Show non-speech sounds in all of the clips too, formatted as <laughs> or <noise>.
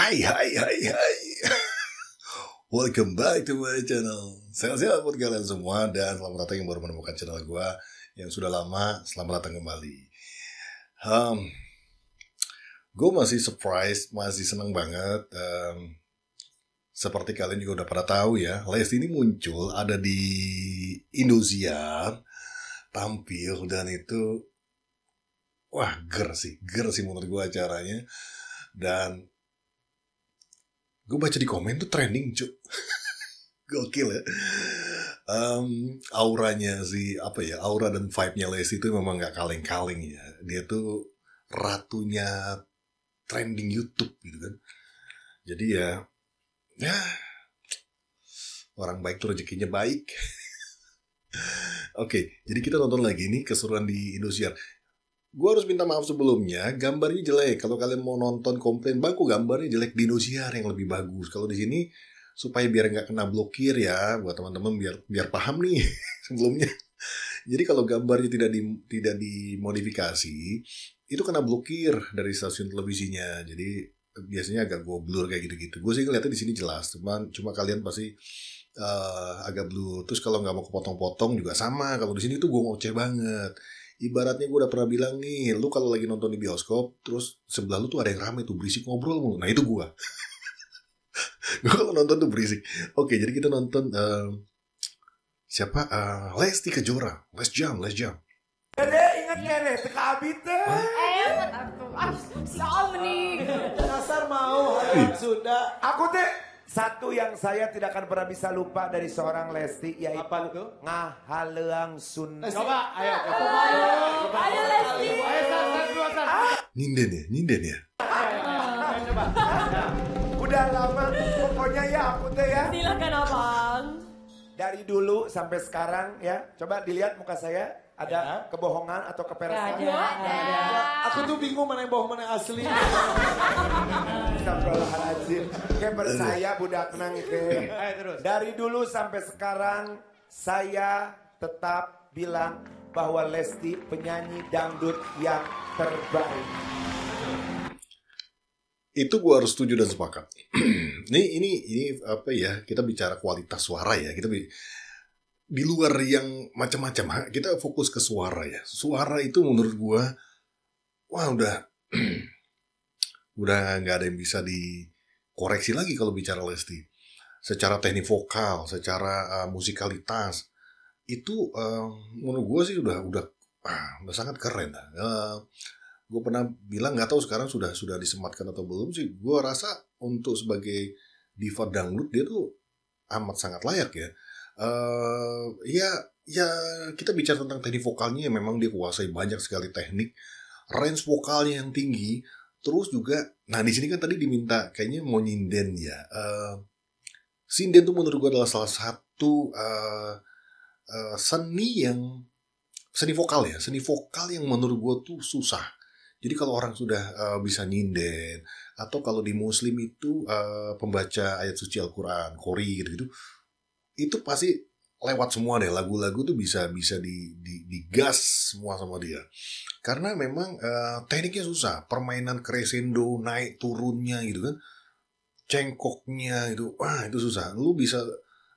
Hai, hai, hai, hai. Welcome back to my channel. Saya sehat buat kalian semua dan selamat datang yang baru menemukan channel gue yang sudah lama. Selamat datang kembali. Um, gue masih surprise, masih seneng banget. Um, seperti kalian juga udah pada tahu ya, Lesti ini muncul ada di Indosiar, tampil dan itu wah ger sih, ger sih menurut gue acaranya dan gue baca di komen tuh trending cuk <laughs> gokil ya um, auranya sih, apa ya aura dan vibe-nya Lesi itu memang nggak kaleng-kaleng ya dia tuh ratunya trending YouTube gitu kan jadi ya ya orang baik tuh rezekinya baik <laughs> Oke, okay, jadi kita nonton lagi nih keseruan di Indosiar. Gue harus minta maaf sebelumnya, gambarnya jelek. Kalau kalian mau nonton komplain, baku gambarnya jelek di Indosiar yang lebih bagus. Kalau di sini, supaya biar nggak kena blokir ya, buat teman-teman biar biar paham nih <laughs> sebelumnya. Jadi kalau gambarnya tidak di, tidak dimodifikasi, itu kena blokir dari stasiun televisinya. Jadi biasanya agak gue blur kayak gitu-gitu. Gue sih ngeliatnya di sini jelas, cuman cuma kalian pasti uh, agak blur. Terus kalau nggak mau kepotong-potong juga sama. Kalau di sini tuh gue ngoceh banget ibaratnya gue udah pernah bilang nih lu kalau lagi nonton di bioskop terus sebelah lu tuh ada yang rame tuh berisik ngobrol mulu nah itu gue <laughs> gue kalau nonton tuh berisik oke jadi kita nonton uh, siapa uh, Lesti Kejora Les Jam Les Jam Dede eh, inget ya deh teka eh ah, si Om nih dasar mau harap sudah aku teh satu yang saya tidak akan pernah bisa lupa dari seorang Lesti yaitu Apa itu? ngahaleang sun. Coba, ayo, coba. Ayo, coba. ayo Lesti. Ayo, satu, satu, Nyinden ya, nyinden ya. Coba. Udah lama, pokoknya ya aku tuh ya. Silakan abang. Dari dulu sampai sekarang ya, coba dilihat muka saya. Ada ya. kebohongan atau keperasan? ada. ada. Aku tuh bingung mana yang bohong mana yang asli. Astagfirullahaladzim. Oke percaya budak nang terus. Dari dulu sampai sekarang saya tetap bilang bahwa Lesti penyanyi dangdut yang terbaik. Itu gue harus setuju dan sepakat. <clears throat> ini ini ini apa ya? Kita bicara kualitas suara ya. Kita bicara di luar yang macam-macam kita fokus ke suara ya suara itu menurut gua wah udah <clears throat> udah nggak ada yang bisa dikoreksi lagi kalau bicara Lesti secara teknik vokal secara uh, musikalitas itu uh, menurut gua sih udah udah ah, udah sangat keren uh, gua pernah bilang nggak tahu sekarang sudah sudah disematkan atau belum sih gua rasa untuk sebagai diva dangdut dia tuh amat sangat layak ya uh, ya ya kita bicara tentang teknik vokalnya ya, memang dia kuasai banyak sekali teknik range vokalnya yang tinggi terus juga nah di sini kan tadi diminta kayaknya mau nyinden ya uh, sinden tuh menurut gue adalah salah satu uh, uh, seni yang seni vokal ya seni vokal yang menurut gue tuh susah jadi kalau orang sudah uh, bisa nyinden atau kalau di muslim itu uh, pembaca ayat suci Al-Quran, gitu, gitu, itu pasti lewat semua deh lagu-lagu tuh bisa bisa di, di digas semua sama dia karena memang uh, tekniknya susah permainan crescendo naik turunnya gitu kan cengkoknya itu wah itu susah lu bisa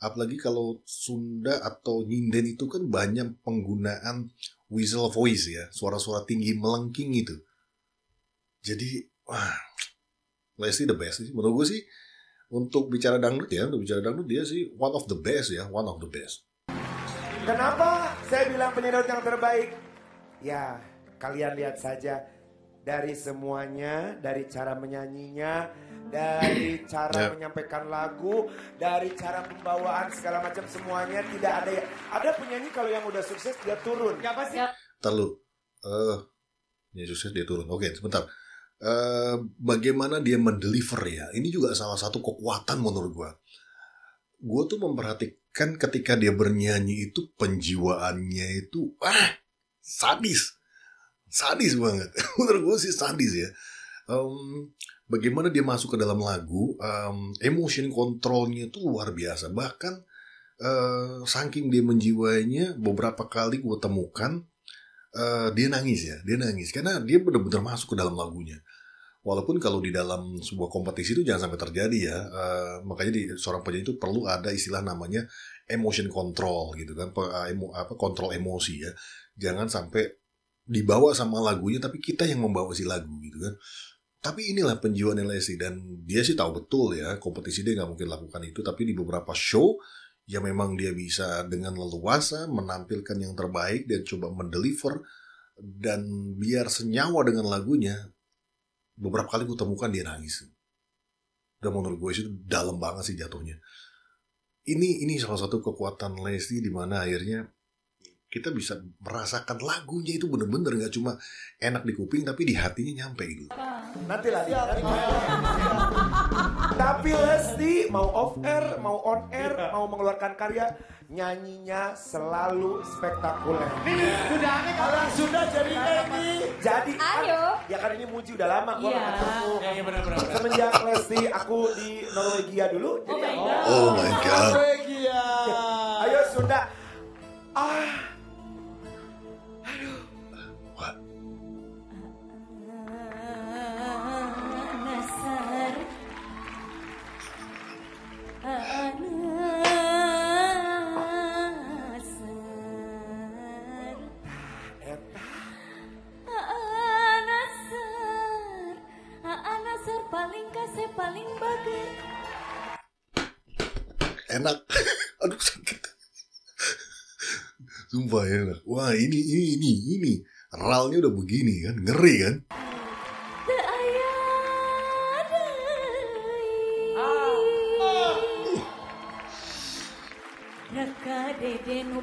apalagi kalau Sunda atau nyinden itu kan banyak penggunaan whistle voice ya suara-suara tinggi melengking itu jadi wah Lesti the best sih menurut gue sih untuk bicara dangdut ya, untuk bicara dangdut dia sih one of the best ya, one of the best. Kenapa saya bilang penyedot yang terbaik? Ya, kalian lihat saja dari semuanya, dari cara menyanyinya, dari cara yeah. menyampaikan lagu, dari cara pembawaan segala macam semuanya tidak ada ya. ada penyanyi kalau yang udah sukses dia turun. Gak pasti. Terlalu. Eh, uh, ya sukses dia turun. Oke, okay, sebentar. Eh, bagaimana dia mendeliver ya. Ini juga salah satu kekuatan menurut gue. Gue tuh memperhatikan ketika dia bernyanyi itu penjiwaannya itu ah sadis, sadis banget. <laughs> menurut gue sih sadis ya. Um, bagaimana dia masuk ke dalam lagu, um, emotion controlnya itu luar biasa. Bahkan uh, saking dia menjiwainya, beberapa kali gue temukan uh, dia nangis ya, dia nangis karena dia benar-benar masuk ke dalam lagunya. Walaupun kalau di dalam sebuah kompetisi itu jangan sampai terjadi ya, uh, makanya di seorang penyanyi itu perlu ada istilah namanya emotion control gitu kan, Pe, eh, apa kontrol emosi ya. Jangan sampai dibawa sama lagunya, tapi kita yang membawa si lagu gitu kan. Tapi inilah penjiwaan sih dan dia sih tahu betul ya, kompetisi dia nggak mungkin lakukan itu, tapi di beberapa show ya memang dia bisa dengan leluasa menampilkan yang terbaik dan coba mendeliver dan biar senyawa dengan lagunya beberapa kali gue temukan dia nangis dan menurut gue itu dalam banget sih jatuhnya ini ini salah satu kekuatan Lesti di mana akhirnya kita bisa merasakan lagunya itu bener-bener nggak cuma enak di kuping tapi di hatinya nyampe gitu. Nanti lah. <laughs> tapi Lesti mau off air, mau on air, iya. mau mengeluarkan karya, nyanyinya selalu spektakuler. Ini sudah aneh kalau sudah jadi ini. Jadi Ya kan ini muji udah lama gue yeah. ketemu. Iya, iya benar benar. Semenjak Lesti aku di Norwegia dulu. Oh jadi my god. oh my god. Norwegia. Ayo Sunda. Ah. sumpah ya wah ini ini ini ini ralnya udah begini kan ngeri kan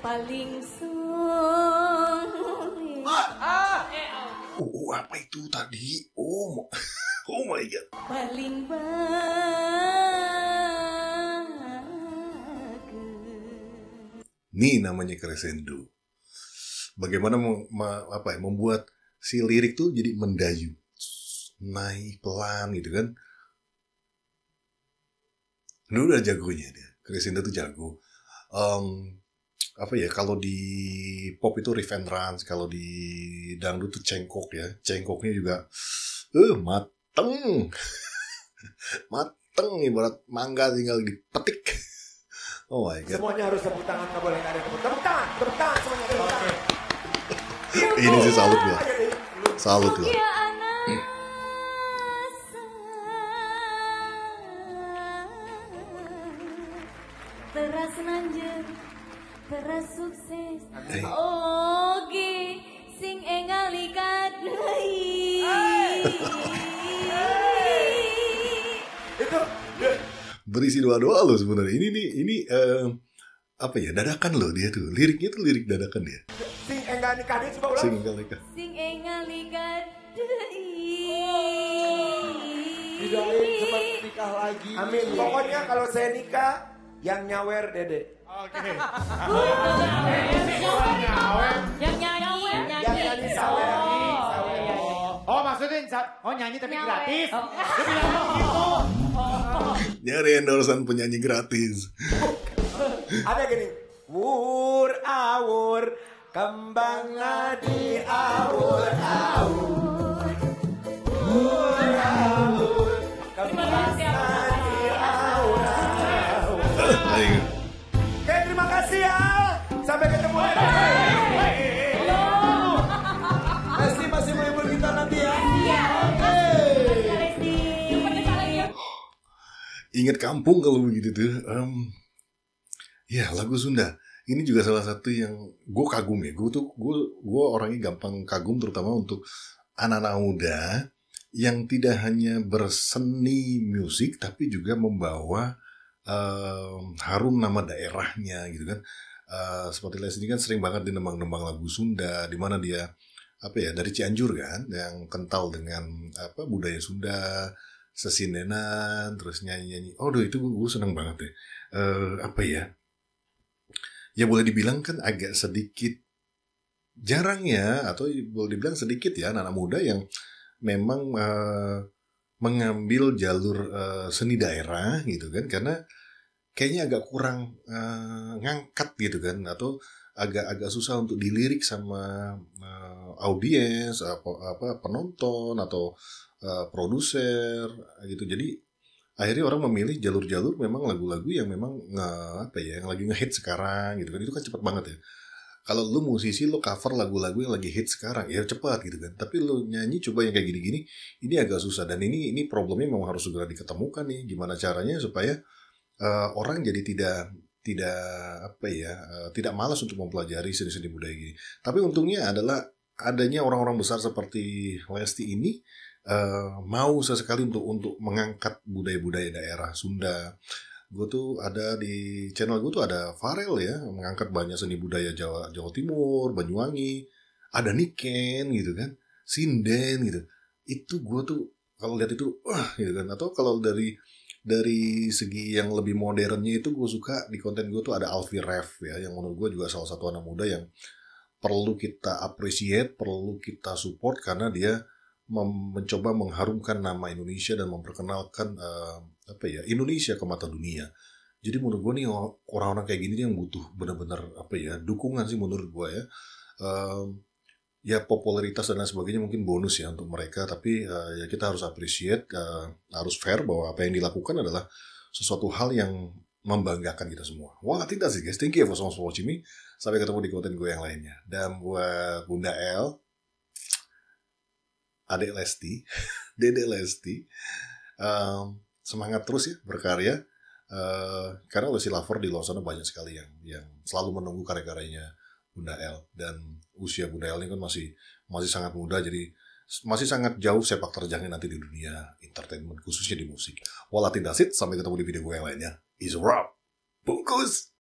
paling sulit. Ah, ah. Oh, apa itu tadi? Oh, <laughs> oh my god. Paling baik. Ini namanya crescendo. Bagaimana apa ya, membuat si lirik tuh jadi mendayu. Naik pelan gitu kan. Ini udah jagonya dia. Crescendo tuh jago. Um, apa ya kalau di pop itu riff and run kalau di dangdut tuh cengkok ya cengkoknya juga eh uh, mateng <laughs> mateng ibarat mangga tinggal dipetik Oh my God. Semuanya harus tepuk tangan, nggak boleh ada tepuk tangan. Tepuk tangan, tepuk tangan semuanya. Tepuk tangan. Okay. Ini sih salut gua. Salut gua. Teras nanjeng, teras sukses. Eh. Ogi sing engalikat lagi. berisi doa-doa lo sebenarnya. Ini nih, ini uh, apa ya dadakan lo dia tuh liriknya tuh lirik dadakan dia sing enggak nikah dia coba ulang sing enggak nikah sing enggak nikah didoain cepat nikah lagi amin pokoknya kalau saya nikah yang nyawer dede oke yang nyawer yang nyawer yang nyawer yang nyanyi sawer oh, iya, iya. oh maksudnya oh nyanyi tapi gratis tapi oh. bilang oh, gitu Nyari endorsean penyanyi gratis. Ada gini. Wur awur kembang di awur awur. Wur awur kembang Ingat kampung kalau begitu tuh. Um, ya lagu Sunda. Ini juga salah satu yang gue kagum ya. Gue tuh gue gue orangnya gampang kagum terutama untuk anak-anak muda yang tidak hanya berseni musik tapi juga membawa um, harum nama daerahnya gitu kan. Uh, seperti Leslie kan sering banget di dinembang-nembang lagu Sunda, di mana dia apa ya dari Cianjur kan, yang kental dengan apa budaya Sunda, sesindenan terus nyanyi-nyanyi. Oh, -nyanyi. itu gue seneng banget deh ya. Uh, apa ya? Ya boleh dibilang kan agak sedikit jarang ya atau boleh dibilang sedikit ya anak, -anak muda yang memang uh, mengambil jalur uh, seni daerah gitu kan karena kayaknya agak kurang uh, ngangkat gitu kan atau agak-agak susah untuk dilirik sama uh, audiens apa, apa penonton atau Eh, produser gitu jadi akhirnya orang memilih jalur-jalur memang lagu-lagu yang memang nge, apa ya yang lagi ngehit sekarang gitu kan itu kan cepet banget ya kalau lu musisi lu cover lagu-lagu yang lagi hit sekarang ya cepat gitu kan tapi lu nyanyi coba yang kayak gini-gini ini agak susah dan ini ini problemnya memang harus segera diketemukan nih gimana caranya supaya uh, orang jadi tidak tidak apa ya uh, tidak malas untuk mempelajari seni-seni budaya gini tapi untungnya adalah adanya orang-orang besar seperti Lesti ini Eh, mau sesekali untuk untuk mengangkat budaya-budaya daerah Sunda. Gue tuh ada di channel gue tuh ada Farel ya mengangkat banyak seni budaya Jawa Jawa Timur, Banyuwangi, ada Niken gitu kan, Sinden gitu. Itu gue tuh kalau lihat itu wah gitu kan atau kalau dari dari segi yang lebih modernnya itu gue suka di konten gue tuh ada Alfi Ref ya yang menurut gue juga salah satu anak muda yang perlu kita appreciate, perlu kita support karena dia mencoba mengharumkan nama Indonesia dan memperkenalkan uh, apa ya Indonesia ke mata dunia. Jadi menurut gue nih orang-orang kayak gini yang butuh benar-benar apa ya dukungan sih menurut gue ya. Uh, ya popularitas dan lain sebagainya mungkin bonus ya untuk mereka tapi uh, ya kita harus appreciate uh, harus fair bahwa apa yang dilakukan adalah sesuatu hal yang membanggakan kita semua. Well, tidak think that's guys. Thank you ya for so much for watching me. Sampai ketemu di konten gue yang lainnya. Dan buat Bunda L, adik Lesti, <laughs> Dede Lesti. Um, semangat terus ya berkarya. Uh, karena Lesti Lover di luar sana banyak sekali yang yang selalu menunggu karya-karyanya Bunda L dan usia Bunda L ini kan masih masih sangat muda jadi masih sangat jauh sepak terjangnya nanti di dunia entertainment khususnya di musik. Walau tidak sampai ketemu di video gue yang lainnya. Is wrap. Bungkus.